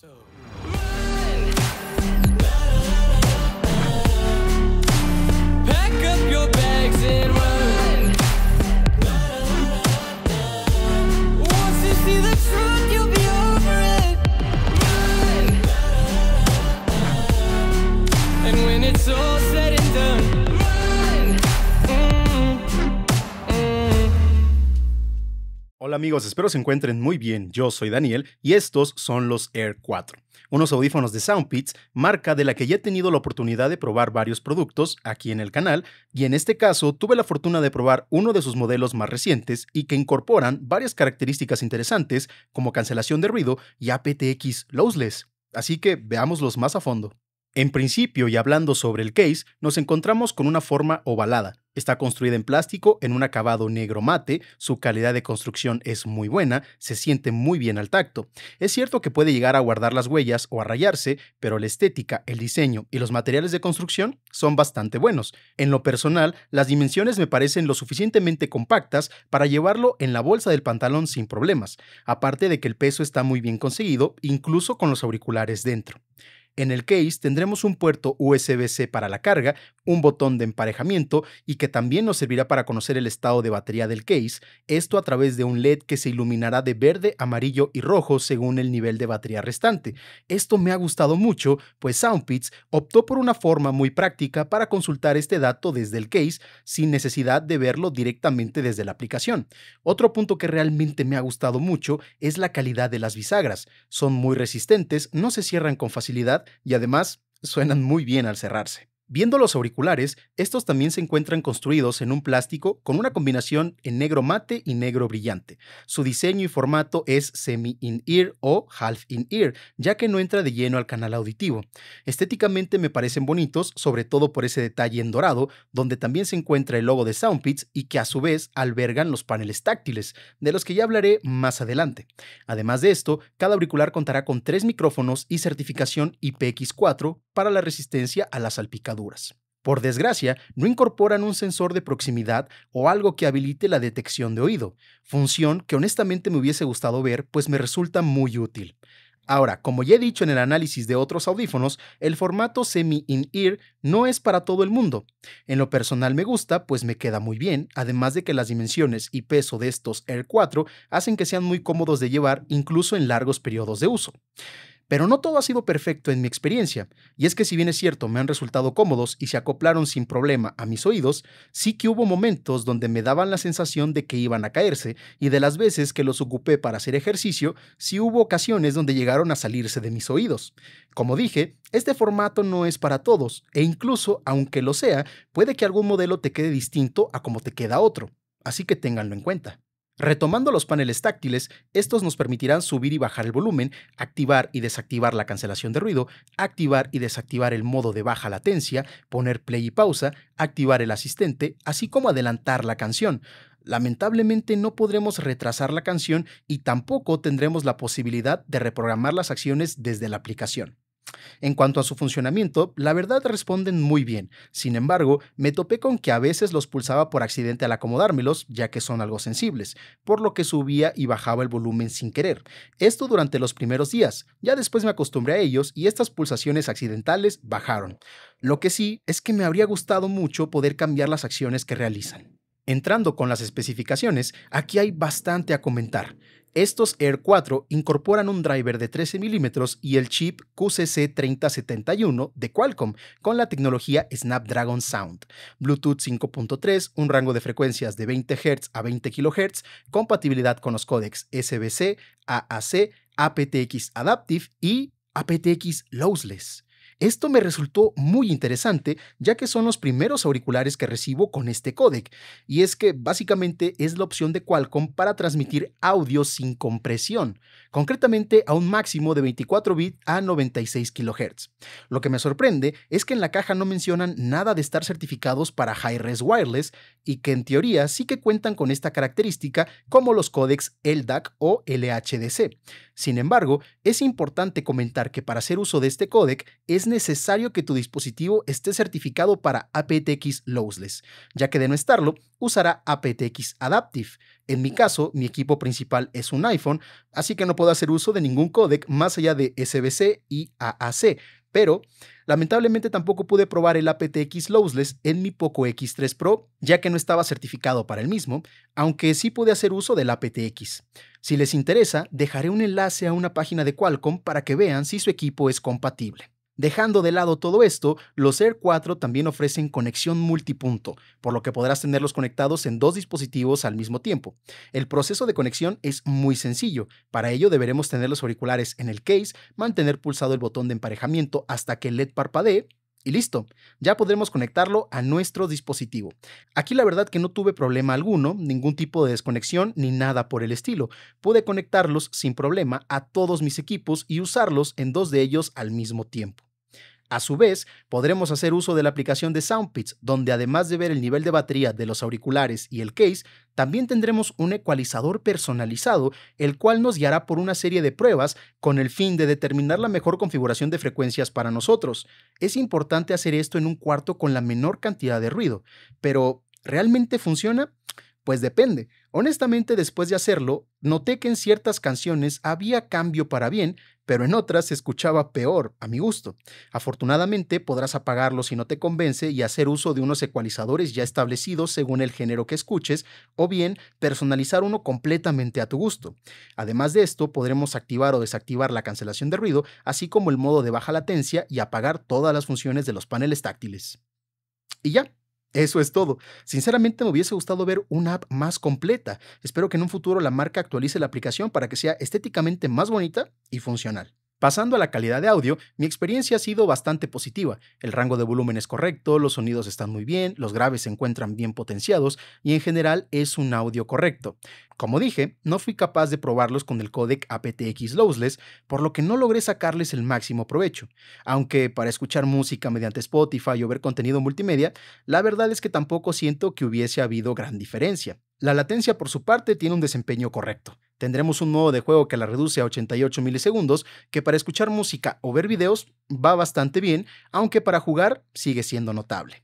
So, Hola amigos, espero se encuentren muy bien. Yo soy Daniel y estos son los Air 4, unos audífonos de Soundpits, marca de la que ya he tenido la oportunidad de probar varios productos aquí en el canal y en este caso tuve la fortuna de probar uno de sus modelos más recientes y que incorporan varias características interesantes como cancelación de ruido y aptX lossless. Así que veámoslos más a fondo. En principio, y hablando sobre el case, nos encontramos con una forma ovalada. Está construida en plástico, en un acabado negro mate, su calidad de construcción es muy buena, se siente muy bien al tacto. Es cierto que puede llegar a guardar las huellas o a rayarse, pero la estética, el diseño y los materiales de construcción son bastante buenos. En lo personal, las dimensiones me parecen lo suficientemente compactas para llevarlo en la bolsa del pantalón sin problemas, aparte de que el peso está muy bien conseguido, incluso con los auriculares dentro. En el case tendremos un puerto USB-C para la carga, un botón de emparejamiento y que también nos servirá para conocer el estado de batería del case, esto a través de un LED que se iluminará de verde, amarillo y rojo según el nivel de batería restante. Esto me ha gustado mucho, pues Soundpits optó por una forma muy práctica para consultar este dato desde el case sin necesidad de verlo directamente desde la aplicación. Otro punto que realmente me ha gustado mucho es la calidad de las bisagras. Son muy resistentes, no se cierran con facilidad y además suenan muy bien al cerrarse. Viendo los auriculares, estos también se encuentran construidos en un plástico con una combinación en negro mate y negro brillante. Su diseño y formato es semi-in-ear o half-in-ear, ya que no entra de lleno al canal auditivo. Estéticamente me parecen bonitos, sobre todo por ese detalle en dorado, donde también se encuentra el logo de Soundpits y que a su vez albergan los paneles táctiles, de los que ya hablaré más adelante. Además de esto, cada auricular contará con tres micrófonos y certificación IPX4 para la resistencia a la salpicadura por desgracia, no incorporan un sensor de proximidad o algo que habilite la detección de oído, función que honestamente me hubiese gustado ver, pues me resulta muy útil. Ahora, como ya he dicho en el análisis de otros audífonos, el formato semi-in-ear no es para todo el mundo. En lo personal me gusta, pues me queda muy bien, además de que las dimensiones y peso de estos Air 4 hacen que sean muy cómodos de llevar incluso en largos periodos de uso. Pero no todo ha sido perfecto en mi experiencia, y es que si bien es cierto me han resultado cómodos y se acoplaron sin problema a mis oídos, sí que hubo momentos donde me daban la sensación de que iban a caerse, y de las veces que los ocupé para hacer ejercicio, sí hubo ocasiones donde llegaron a salirse de mis oídos. Como dije, este formato no es para todos, e incluso, aunque lo sea, puede que algún modelo te quede distinto a como te queda otro, así que ténganlo en cuenta. Retomando los paneles táctiles, estos nos permitirán subir y bajar el volumen, activar y desactivar la cancelación de ruido, activar y desactivar el modo de baja latencia, poner play y pausa, activar el asistente, así como adelantar la canción. Lamentablemente no podremos retrasar la canción y tampoco tendremos la posibilidad de reprogramar las acciones desde la aplicación. En cuanto a su funcionamiento, la verdad responden muy bien. Sin embargo, me topé con que a veces los pulsaba por accidente al acomodármelos, ya que son algo sensibles, por lo que subía y bajaba el volumen sin querer. Esto durante los primeros días. Ya después me acostumbré a ellos y estas pulsaciones accidentales bajaron. Lo que sí es que me habría gustado mucho poder cambiar las acciones que realizan. Entrando con las especificaciones, aquí hay bastante a comentar. Estos Air 4 incorporan un driver de 13 mm y el chip QCC3071 de Qualcomm con la tecnología Snapdragon Sound, Bluetooth 5.3, un rango de frecuencias de 20 Hz a 20 kHz, compatibilidad con los códecs SBC, AAC, aptX Adaptive y aptX Lossless. Esto me resultó muy interesante ya que son los primeros auriculares que recibo con este codec, y es que básicamente es la opción de Qualcomm para transmitir audio sin compresión, concretamente a un máximo de 24 bits a 96 kHz. Lo que me sorprende es que en la caja no mencionan nada de estar certificados para Hi-Res Wireless y que en teoría sí que cuentan con esta característica como los códecs LDAC o LHDC. Sin embargo, es importante comentar que para hacer uso de este codec es necesario que tu dispositivo esté certificado para aptX Lossless, ya que de no estarlo, usará aptX Adaptive. En mi caso, mi equipo principal es un iPhone, así que no puedo hacer uso de ningún codec más allá de SBC y AAC, pero lamentablemente tampoco pude probar el aptX Lossless en mi Poco X3 Pro, ya que no estaba certificado para el mismo, aunque sí pude hacer uso del aptX. Si les interesa, dejaré un enlace a una página de Qualcomm para que vean si su equipo es compatible. Dejando de lado todo esto, los Air 4 también ofrecen conexión multipunto, por lo que podrás tenerlos conectados en dos dispositivos al mismo tiempo. El proceso de conexión es muy sencillo, para ello deberemos tener los auriculares en el case, mantener pulsado el botón de emparejamiento hasta que el LED parpadee y listo, ya podremos conectarlo a nuestro dispositivo. Aquí la verdad que no tuve problema alguno, ningún tipo de desconexión ni nada por el estilo. Pude conectarlos sin problema a todos mis equipos y usarlos en dos de ellos al mismo tiempo. A su vez, podremos hacer uso de la aplicación de Soundpits, donde además de ver el nivel de batería de los auriculares y el case, también tendremos un ecualizador personalizado, el cual nos guiará por una serie de pruebas con el fin de determinar la mejor configuración de frecuencias para nosotros. Es importante hacer esto en un cuarto con la menor cantidad de ruido, pero ¿realmente funciona? Pues depende. Honestamente, después de hacerlo, noté que en ciertas canciones había cambio para bien, pero en otras se escuchaba peor, a mi gusto. Afortunadamente, podrás apagarlo si no te convence y hacer uso de unos ecualizadores ya establecidos según el género que escuches, o bien personalizar uno completamente a tu gusto. Además de esto, podremos activar o desactivar la cancelación de ruido, así como el modo de baja latencia y apagar todas las funciones de los paneles táctiles. Y ya, eso es todo. Sinceramente me hubiese gustado ver una app más completa. Espero que en un futuro la marca actualice la aplicación para que sea estéticamente más bonita y funcional. Pasando a la calidad de audio, mi experiencia ha sido bastante positiva. El rango de volumen es correcto, los sonidos están muy bien, los graves se encuentran bien potenciados y en general es un audio correcto. Como dije, no fui capaz de probarlos con el codec aptX Lossless, por lo que no logré sacarles el máximo provecho. Aunque para escuchar música mediante Spotify o ver contenido multimedia, la verdad es que tampoco siento que hubiese habido gran diferencia. La latencia por su parte tiene un desempeño correcto. Tendremos un modo de juego que la reduce a 88 milisegundos, que para escuchar música o ver videos va bastante bien, aunque para jugar sigue siendo notable.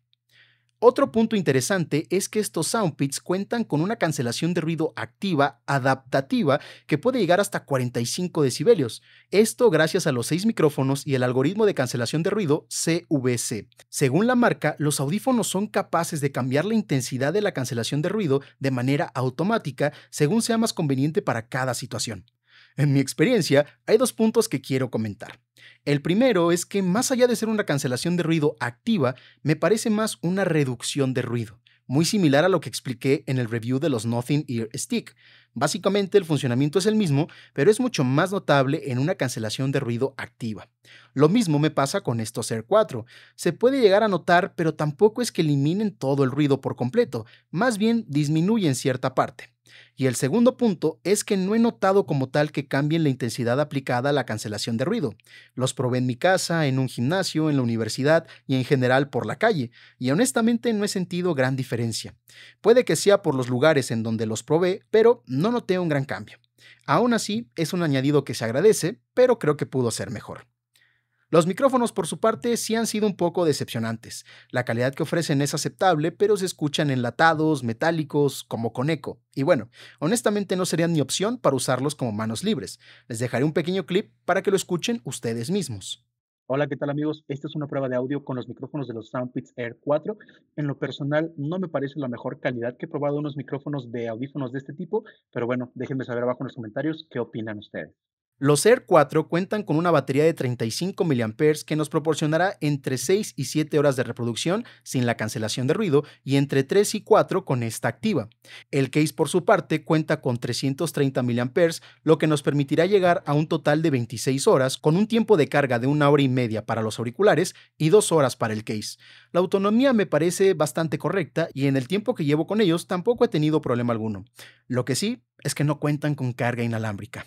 Otro punto interesante es que estos soundpits cuentan con una cancelación de ruido activa adaptativa que puede llegar hasta 45 decibelios. Esto gracias a los 6 micrófonos y el algoritmo de cancelación de ruido CVC. Según la marca, los audífonos son capaces de cambiar la intensidad de la cancelación de ruido de manera automática según sea más conveniente para cada situación. En mi experiencia, hay dos puntos que quiero comentar. El primero es que más allá de ser una cancelación de ruido activa, me parece más una reducción de ruido, muy similar a lo que expliqué en el review de los Nothing Ear Stick. Básicamente el funcionamiento es el mismo, pero es mucho más notable en una cancelación de ruido activa. Lo mismo me pasa con estos Air 4. Se puede llegar a notar, pero tampoco es que eliminen todo el ruido por completo, más bien disminuyen cierta parte. Y el segundo punto es que no he notado como tal que cambien la intensidad aplicada a la cancelación de ruido. Los probé en mi casa, en un gimnasio, en la universidad y en general por la calle, y honestamente no he sentido gran diferencia. Puede que sea por los lugares en donde los probé, pero no noté un gran cambio. Aún así, es un añadido que se agradece, pero creo que pudo ser mejor. Los micrófonos, por su parte, sí han sido un poco decepcionantes. La calidad que ofrecen es aceptable, pero se escuchan enlatados, metálicos, como con eco. Y bueno, honestamente no serían mi opción para usarlos como manos libres. Les dejaré un pequeño clip para que lo escuchen ustedes mismos. Hola, ¿qué tal amigos? Esta es una prueba de audio con los micrófonos de los Soundpits Air 4. En lo personal no me parece la mejor calidad que he probado unos micrófonos de audífonos de este tipo, pero bueno, déjenme saber abajo en los comentarios qué opinan ustedes. Los Air 4 cuentan con una batería de 35 mAh que nos proporcionará entre 6 y 7 horas de reproducción sin la cancelación de ruido y entre 3 y 4 con esta activa. El case por su parte cuenta con 330 mAh, lo que nos permitirá llegar a un total de 26 horas con un tiempo de carga de una hora y media para los auriculares y dos horas para el case. La autonomía me parece bastante correcta y en el tiempo que llevo con ellos tampoco he tenido problema alguno. Lo que sí es que no cuentan con carga inalámbrica.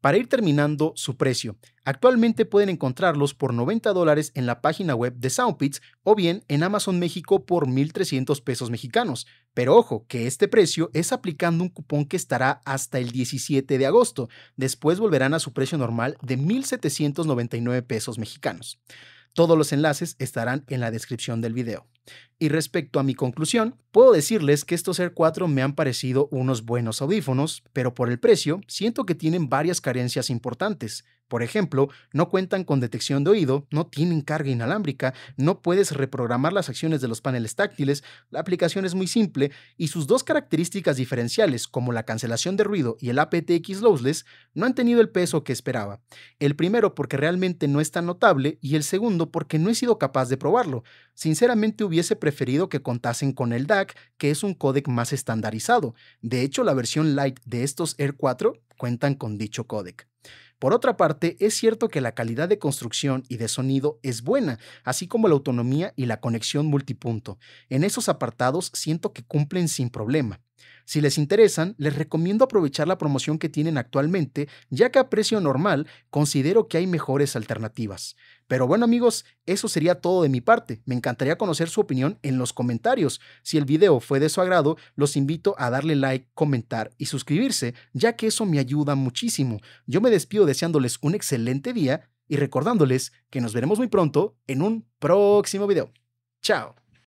Para ir terminando, su precio. Actualmente pueden encontrarlos por 90 dólares en la página web de Soundpits o bien en Amazon México por 1.300 pesos mexicanos. Pero ojo, que este precio es aplicando un cupón que estará hasta el 17 de agosto. Después volverán a su precio normal de 1.799 pesos mexicanos. Todos los enlaces estarán en la descripción del video. Y respecto a mi conclusión, puedo decirles que estos Air 4 me han parecido unos buenos audífonos, pero por el precio siento que tienen varias carencias importantes. Por ejemplo, no cuentan con detección de oído, no tienen carga inalámbrica, no puedes reprogramar las acciones de los paneles táctiles, la aplicación es muy simple y sus dos características diferenciales, como la cancelación de ruido y el aptX lossless, no han tenido el peso que esperaba. El primero porque realmente no es tan notable y el segundo porque no he sido capaz de probarlo. Sinceramente hubiera hubiese preferido que contasen con el DAC, que es un códec más estandarizado. De hecho, la versión light de estos Air 4 cuentan con dicho códec. Por otra parte, es cierto que la calidad de construcción y de sonido es buena, así como la autonomía y la conexión multipunto. En esos apartados siento que cumplen sin problema. Si les interesan, les recomiendo aprovechar la promoción que tienen actualmente, ya que a precio normal considero que hay mejores alternativas. Pero bueno amigos, eso sería todo de mi parte. Me encantaría conocer su opinión en los comentarios. Si el video fue de su agrado, los invito a darle like, comentar y suscribirse, ya que eso me ayuda muchísimo. Yo me despido deseándoles un excelente día y recordándoles que nos veremos muy pronto en un próximo video. Chao.